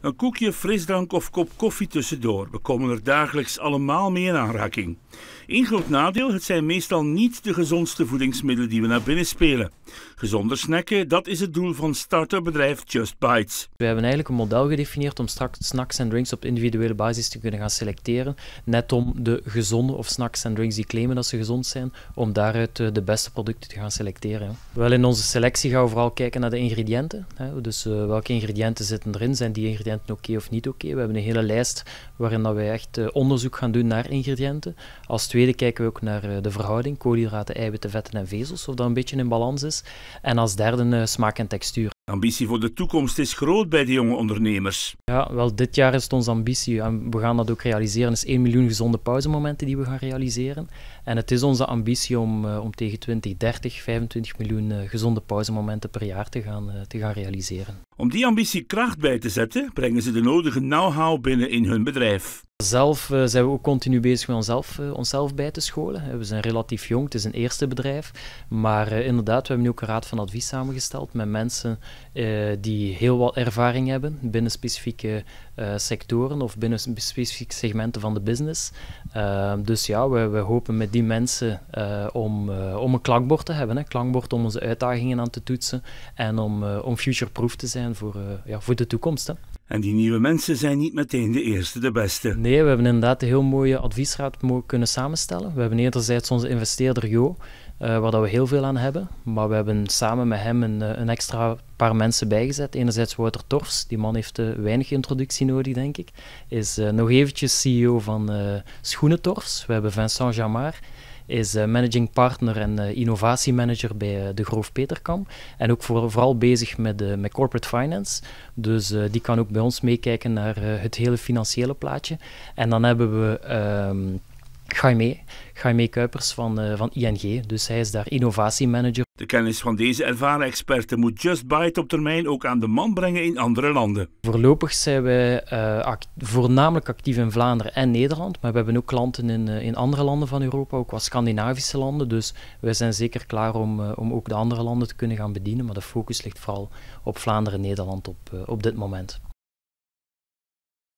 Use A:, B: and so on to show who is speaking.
A: Een koekje, frisdrank of kop koffie tussendoor. We komen er dagelijks allemaal mee in aanraking. Eén groot nadeel, het zijn meestal niet de gezondste voedingsmiddelen die we naar binnen spelen. Gezonder snacken, dat is het doel van Bedrijf, Just Bites. We hebben eigenlijk een model
B: gedefinieerd om straks snacks en drinks op individuele basis te kunnen gaan selecteren. Net om de gezonde of snacks en drinks die claimen dat ze gezond zijn, om daaruit eh, de beste producten te gaan selecteren. Wel in onze selectie gaan we vooral kijken naar de ingrediënten. Dus eh, welke ingrediënten zitten erin? Zijn die ingrediënten oké of niet oké? We hebben een hele lijst waarin dat wij echt eh, onderzoek gaan doen naar ingrediënten als tweede kijken we ook naar eh, de verhouding koolhydraten, eiwitten, vetten en vezels, of dat een beetje in balans
A: is. En
B: als derde eh, smaak en textuur.
A: Ambitie voor de toekomst is groot bij de jonge ondernemers.
B: Ja, wel, dit jaar is het onze ambitie en we gaan dat ook realiseren. Het is 1 miljoen gezonde pauzemomenten die we gaan realiseren. En het is onze ambitie om, eh, om tegen 2030 25 miljoen gezonde pauzemomenten per jaar te gaan, te gaan realiseren.
A: Om die ambitie kracht bij te zetten, brengen ze de nodige know-how binnen in hun bedrijf.
B: Zelf eh, zijn we ook continu bezig met onszelf, eh, onszelf bij te scholen. Eh, we zijn relatief jong, het is een eerste bedrijf. Maar inderdaad, we hebben nu ook een raad van advies samengesteld met mensen die heel wat ervaring hebben binnen specifieke sectoren of binnen specifieke segmenten van de business. Ehm, dus ja, we, we, hopen met die mensen om, om een klankbord te hebben. een Klankbord om onze uitdagingen aan te toetsen en om, om proof te zijn voor, ja, voor de toekomst. En die nieuwe mensen zijn niet meteen de eerste, de beste. Nee, we hebben inderdaad een heel mooie adviesraad kunnen samenstellen. We hebben enerzijds onze investeerder Jo, eh, waar dat we heel veel aan hebben. Maar we hebben samen met hem een, eh, een extra paar mensen bijgezet. Enerzijds Wouter Torfs, die man heeft uh, eh, weinig introductie nodig, denk ik. Is nog eventjes CEO van Schoenentorfs. We hebben Vincent Jamar, is eh, managing partner en eh, innovatiemanager bij eh, de Groof Peterkam. En ook vooral bezig met, met corporate finance. Dus die kan ook bij ons meekijken naar het hele financiële plaatje. En dan hebben we... Ehm, mee? Jaime Kuipers van, uh, van ING. Dus hij is daar innovatiemanager.
A: De kennis van deze ervaren experten moet Just Bite op termijn ook aan de man brengen in andere landen.
B: Voorlopig zijn we eh, voornamelijk actief in Vlaanderen en Nederland. Maar we hebben ook klanten in, eh, in andere landen van Europa, ook wat Scandinavische landen. Dus wij zijn zeker klaar om, om ook de andere landen te kunnen gaan bedienen. Maar de focus ligt vooral op Vlaanderen en Nederland op, op dit moment.